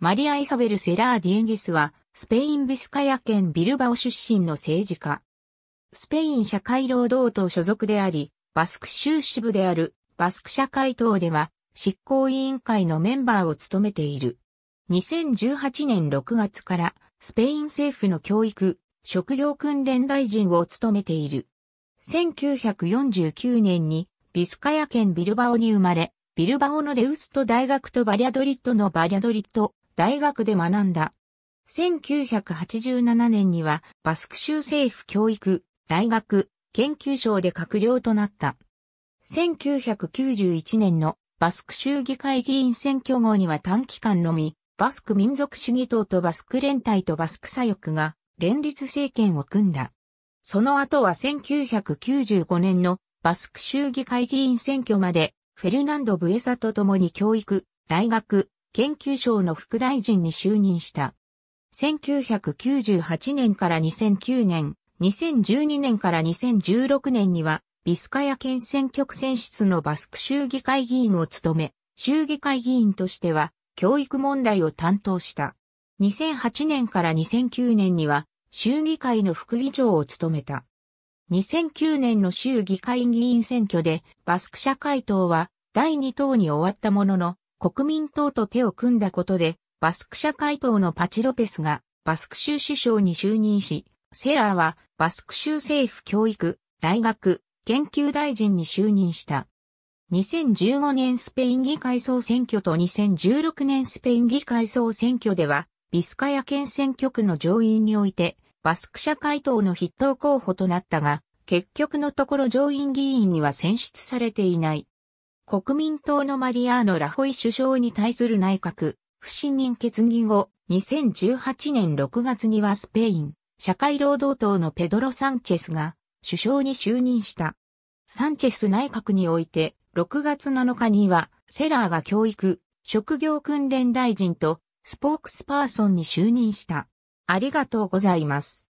マリア・イサベル・セラー・ディエンゲスは、スペイン・ビスカヤ県ビルバオ出身の政治家。スペイン社会労働党所属であり、バスク州支部であるバスク社会党では、執行委員会のメンバーを務めている。2018年6月から、スペイン政府の教育、職業訓練大臣を務めている。1949年に、ビスカヤ県ビルバオに生まれ、ビルバオのデウスト大学とバリャドリッドのバリャドリッド大学で学んだ。1987年にはバスク州政府教育、大学、研究省で閣僚となった。1991年のバスク州議会議員選挙後には短期間のみ、バスク民族主義党とバスク連帯とバスク左翼が連立政権を組んだ。その後は1995年のバスク州議会議員選挙まで、フェルナンド・ブエサと共に教育、大学、研究省の副大臣に就任した。1998年から2009年、2012年から2016年には、ビスカヤ県選挙区選出のバスク州議会議員を務め、州議会議員としては、教育問題を担当した。2008年から2009年には、州議会の副議長を務めた。2009年の州議会議員選挙で、バスク社会党は、第2党に終わったものの、国民党と手を組んだことで、バスク社会党のパチロペスがバスク州首相に就任し、セラーはバスク州政府教育、大学、研究大臣に就任した。2015年スペイン議会総選挙と2016年スペイン議会総選挙では、ビスカヤ県選挙区の上院において、バスク社会党の筆頭候補となったが、結局のところ上院議員には選出されていない。国民党のマリアーノ・ラホイ首相に対する内閣、不信任決議後、2018年6月にはスペイン、社会労働党のペドロ・サンチェスが首相に就任した。サンチェス内閣において、6月7日には、セラーが教育、職業訓練大臣と、スポークスパーソンに就任した。ありがとうございます。